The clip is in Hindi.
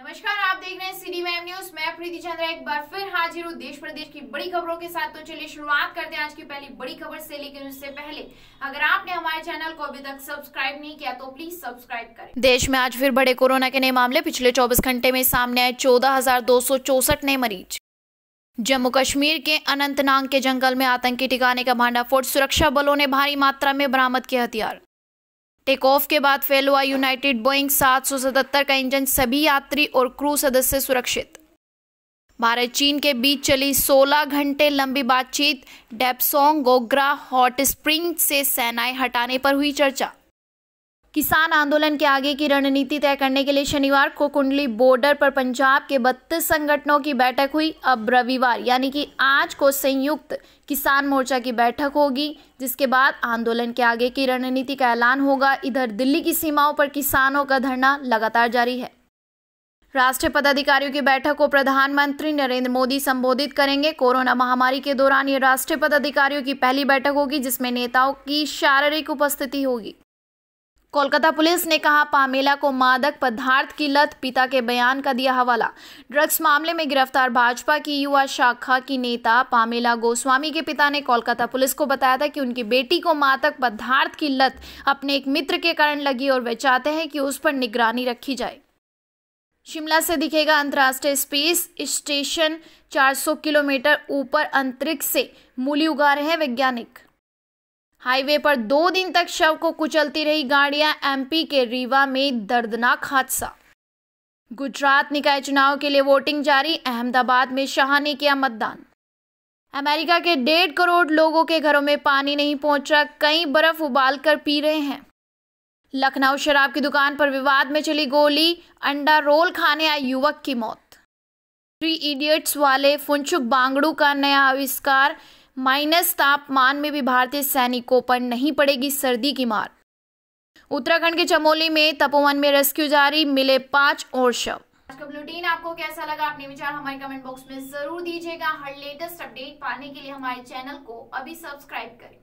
नमस्कार आप देख रहे हैं सीडी मैम न्यूज मैं प्रीति चंद्र एक बार फिर हाजिर हूँ देश प्रदेश की बड़ी खबरों के साथ तो चलिए शुरुआत करते हैं आज की पहली बड़ी खबर से लेकिन उससे पहले अगर आपने हमारे चैनल को अभी तक सब्सक्राइब नहीं किया तो प्लीज सब्सक्राइब करें देश में आज फिर बड़े कोरोना के नए मामले पिछले चौबीस घंटे में सामने आए चौदह नए मरीज जम्मू कश्मीर के अनंतनाग के जंगल में आतंकी ठिकाने का भांडाफोड़ सुरक्षा बलों ने भारी मात्रा में बरामद किए हथियार टेक ऑफ के बाद फेल हुआ यूनाइटेड बोइंग 777 का इंजन सभी यात्री और क्रू सदस्य सुरक्षित भारत चीन के बीच चली 16 घंटे लंबी बातचीत डेपसोंग गोग्रा हॉट स्प्रिंग से सेनाएं हटाने पर हुई चर्चा किसान आंदोलन के आगे की रणनीति तय करने के लिए शनिवार को कुंडली बॉर्डर पर पंजाब के बत्तीस संगठनों की बैठक हुई अब रविवार यानी कि आज को संयुक्त किसान मोर्चा की बैठक होगी जिसके बाद आंदोलन के आगे की रणनीति का ऐलान होगा इधर दिल्ली की सीमाओं पर किसानों का धरना लगातार जारी है राष्ट्रीय पदाधिकारियों की बैठक को प्रधानमंत्री नरेंद्र मोदी संबोधित करेंगे कोरोना महामारी के दौरान ये राष्ट्रीय पदाधिकारियों की पहली बैठक होगी जिसमें नेताओं की शारीरिक उपस्थिति होगी कोलकाता पुलिस ने कहा पामेला को मादक पदार्थ की लत पिता के बयान का दिया हवाला ड्रग्स मामले में गिरफ्तार भाजपा की युवा शाखा की नेता पामेला गोस्वामी के पिता ने कोलकाता पुलिस को बताया था कि उनकी बेटी को मादक पदार्थ की लत अपने एक मित्र के कारण लगी और वे चाहते हैं कि उस पर निगरानी रखी जाए शिमला से दिखेगा अंतर्राष्ट्रीय स्पेस स्टेशन 400 किलोमीटर ऊपर अंतरिक्ष से मूली उगा रहे हैं वैज्ञानिक हाईवे पर दो दिन तक शव को कुचलती रही गाड़ियां एमपी के रीवा में दर्दनाक हादसा गुजरात निकाय चुनाव के लिए वोटिंग जारी अहमदाबाद में शाह ने किया मतदान अमेरिका के डेढ़ करोड़ लोगों के घरों में पानी नहीं पहुंचा कई बर्फ उबाल कर पी रहे हैं लखनऊ शराब की दुकान पर विवाद में चली गोली अंडा रोल खाने आए युवक की मौत थ्री इडियट्स वाले फुनचुक बांगड़ू का नया आविष्कार माइनस तापमान में भी भारतीय सैनिकों पर नहीं पड़ेगी सर्दी की मार उत्तराखंड के चमोली में तपोवन में रेस्क्यू जारी मिले पांच और शव का बुलेटिन आपको कैसा लगा अपने विचार हमारे कमेंट बॉक्स में जरूर दीजिएगा हर लेटेस्ट अपडेट पाने के लिए हमारे चैनल को अभी सब्सक्राइब करें